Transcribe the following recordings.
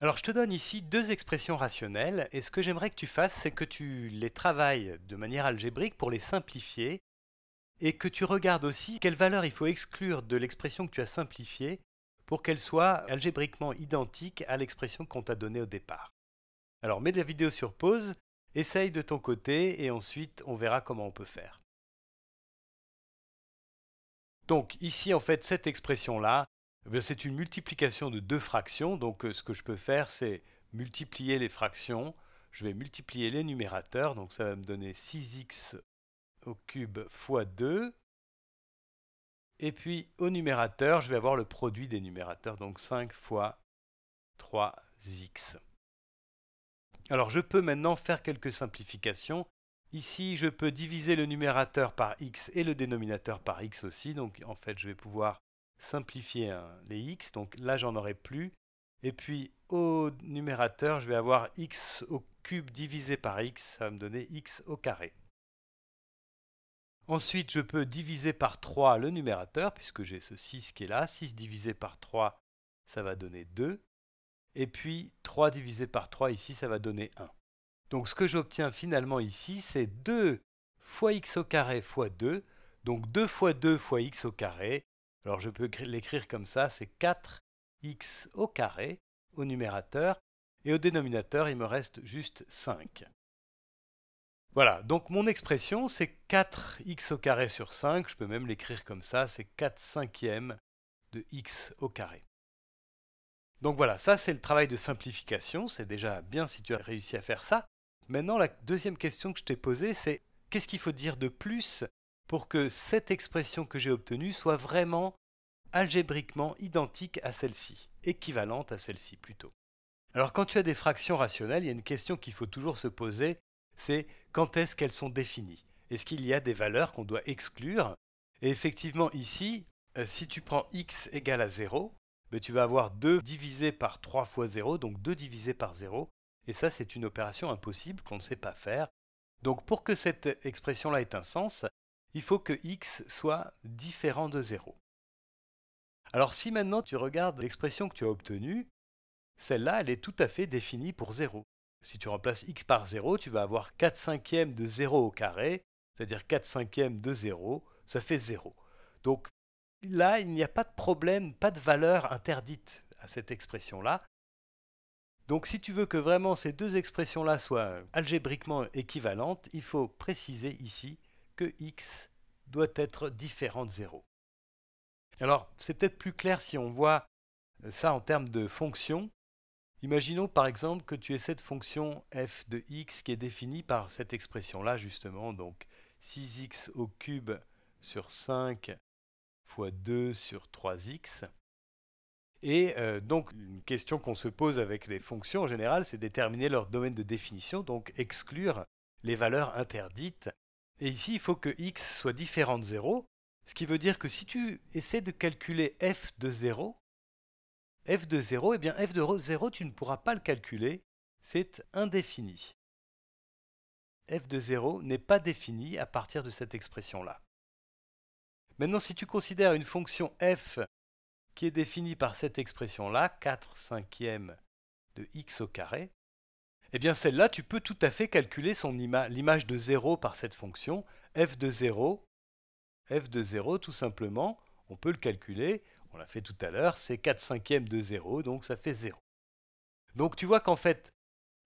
Alors je te donne ici deux expressions rationnelles et ce que j'aimerais que tu fasses, c'est que tu les travailles de manière algébrique pour les simplifier et que tu regardes aussi quelle valeur il faut exclure de l'expression que tu as simplifiée pour qu'elle soit algébriquement identique à l'expression qu'on t'a donnée au départ. Alors mets la vidéo sur pause, essaye de ton côté et ensuite on verra comment on peut faire. Donc ici en fait cette expression là, eh c'est une multiplication de deux fractions. Donc euh, ce que je peux faire, c'est multiplier les fractions. Je vais multiplier les numérateurs. Donc ça va me donner 6x au cube fois 2. Et puis au numérateur, je vais avoir le produit des numérateurs. Donc 5 fois 3x. Alors je peux maintenant faire quelques simplifications. Ici, je peux diviser le numérateur par x et le dénominateur par x aussi. Donc en fait, je vais pouvoir simplifier hein, les x, donc là j'en aurai plus. Et puis au numérateur, je vais avoir x au cube divisé par x, ça va me donner x au carré. Ensuite, je peux diviser par 3 le numérateur, puisque j'ai ce 6 qui est là. 6 divisé par 3, ça va donner 2. Et puis 3 divisé par 3 ici, ça va donner 1. Donc ce que j'obtiens finalement ici, c'est 2 fois x au carré fois 2, donc 2 fois 2 fois x au carré, alors je peux l'écrire comme ça, c'est 4x au carré au numérateur, et au dénominateur, il me reste juste 5. Voilà, donc mon expression, c'est 4x au carré sur 5, je peux même l'écrire comme ça, c'est 4 cinquièmes de x au carré. Donc voilà, ça c'est le travail de simplification, c'est déjà bien si tu as réussi à faire ça. Maintenant, la deuxième question que je t'ai posée, c'est qu'est-ce qu'il faut dire de plus pour que cette expression que j'ai obtenue soit vraiment algébriquement identique à celle-ci, équivalente à celle-ci plutôt. Alors quand tu as des fractions rationnelles, il y a une question qu'il faut toujours se poser, c'est quand est-ce qu'elles sont définies Est-ce qu'il y a des valeurs qu'on doit exclure Et effectivement ici, euh, si tu prends x égale à 0, ben, tu vas avoir 2 divisé par 3 fois 0, donc 2 divisé par 0, et ça c'est une opération impossible qu'on ne sait pas faire. Donc pour que cette expression-là ait un sens, il faut que x soit différent de 0. Alors si maintenant tu regardes l'expression que tu as obtenue, celle-là, elle est tout à fait définie pour 0. Si tu remplaces x par 0, tu vas avoir 4 cinquièmes de 0 au carré, c'est-à-dire 4 cinquièmes de 0, ça fait 0. Donc là, il n'y a pas de problème, pas de valeur interdite à cette expression-là. Donc si tu veux que vraiment ces deux expressions-là soient algébriquement équivalentes, il faut préciser ici que x doit être différent de 0. Alors, c'est peut-être plus clair si on voit euh, ça en termes de fonction. Imaginons par exemple que tu aies cette fonction f de x qui est définie par cette expression-là justement, donc 6x au cube sur 5 fois 2 sur 3x. Et euh, donc une question qu'on se pose avec les fonctions en général, c'est déterminer leur domaine de définition, donc exclure les valeurs interdites et ici, il faut que x soit différent de 0, ce qui veut dire que si tu essaies de calculer f de 0, f de 0, eh bien f de 0, tu ne pourras pas le calculer, c'est indéfini. f de 0 n'est pas défini à partir de cette expression-là. Maintenant, si tu considères une fonction f qui est définie par cette expression-là, 4 cinquièmes de x au carré, eh bien celle-là, tu peux tout à fait calculer l'image de 0 par cette fonction, f de 0, f de 0 tout simplement, on peut le calculer, on l'a fait tout à l'heure, c'est 4 cinquièmes de 0, donc ça fait 0. Donc tu vois qu'en fait,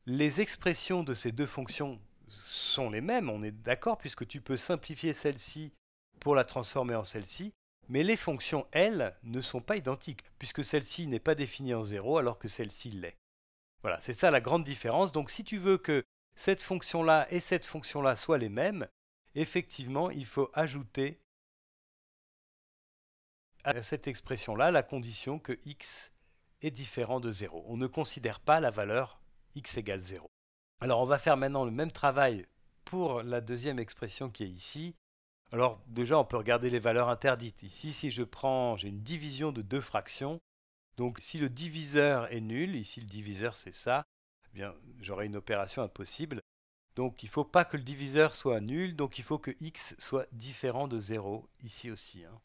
les expressions de ces deux fonctions sont les mêmes, on est d'accord, puisque tu peux simplifier celle-ci pour la transformer en celle-ci, mais les fonctions, elles, ne sont pas identiques, puisque celle-ci n'est pas définie en 0 alors que celle-ci l'est. Voilà, c'est ça la grande différence. Donc si tu veux que cette fonction-là et cette fonction-là soient les mêmes, effectivement, il faut ajouter à cette expression-là la condition que x est différent de 0. On ne considère pas la valeur x égale 0. Alors on va faire maintenant le même travail pour la deuxième expression qui est ici. Alors déjà, on peut regarder les valeurs interdites. Ici, si je prends, j'ai une division de deux fractions, donc si le diviseur est nul, ici le diviseur c'est ça, eh bien j'aurai une opération impossible. Donc il ne faut pas que le diviseur soit nul, donc il faut que x soit différent de 0, ici aussi. Hein.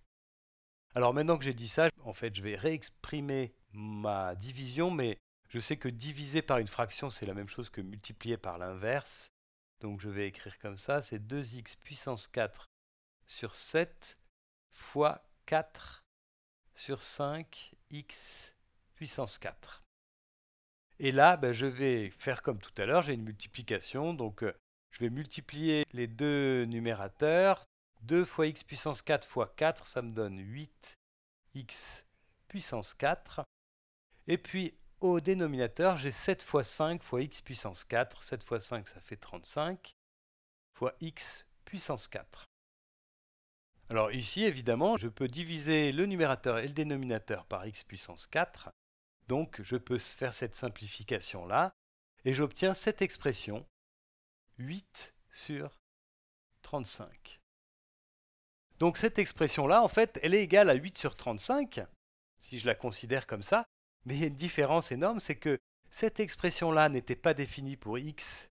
Alors maintenant que j'ai dit ça, en fait je vais réexprimer ma division, mais je sais que diviser par une fraction c'est la même chose que multiplier par l'inverse. Donc je vais écrire comme ça, c'est 2x puissance 4 sur 7 fois 4 sur 5 x puissance 4. Et là, ben, je vais faire comme tout à l'heure, j'ai une multiplication, donc euh, je vais multiplier les deux numérateurs. 2 fois x puissance 4 fois 4, ça me donne 8x puissance 4. Et puis au dénominateur, j'ai 7 fois 5 fois x puissance 4. 7 fois 5, ça fait 35, fois x puissance 4. Alors ici, évidemment, je peux diviser le numérateur et le dénominateur par x puissance 4. Donc je peux faire cette simplification-là, et j'obtiens cette expression 8 sur 35. Donc cette expression-là, en fait, elle est égale à 8 sur 35, si je la considère comme ça, mais il y a une différence énorme, c'est que cette expression-là n'était pas définie pour x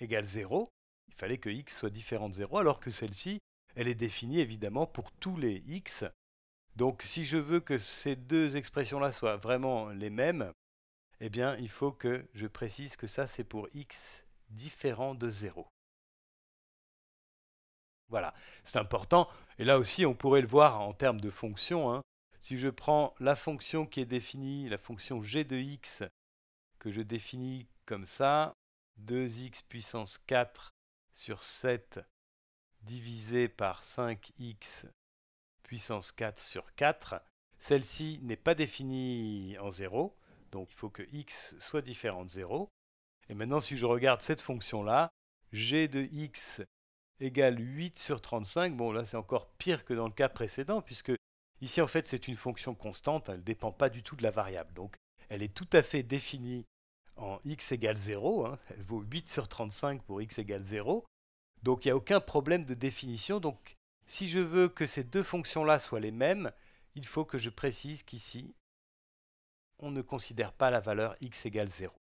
égale 0, il fallait que x soit différent de 0, alors que celle-ci elle est définie évidemment pour tous les x. Donc si je veux que ces deux expressions-là soient vraiment les mêmes, eh bien il faut que je précise que ça c'est pour x différent de 0. Voilà, c'est important. Et là aussi, on pourrait le voir en termes de fonction. Hein. Si je prends la fonction qui est définie, la fonction g de x, que je définis comme ça, 2x puissance 4 sur 7 divisé par 5x puissance 4 sur 4, celle-ci n'est pas définie en 0, donc il faut que x soit différent de 0. Et maintenant, si je regarde cette fonction-là, g de x égale 8 sur 35, bon là c'est encore pire que dans le cas précédent, puisque ici en fait c'est une fonction constante, elle ne dépend pas du tout de la variable, donc elle est tout à fait définie en x égale 0, hein, elle vaut 8 sur 35 pour x égale 0, donc il n'y a aucun problème de définition. Donc si je veux que ces deux fonctions-là soient les mêmes, il faut que je précise qu'ici, on ne considère pas la valeur x égale 0.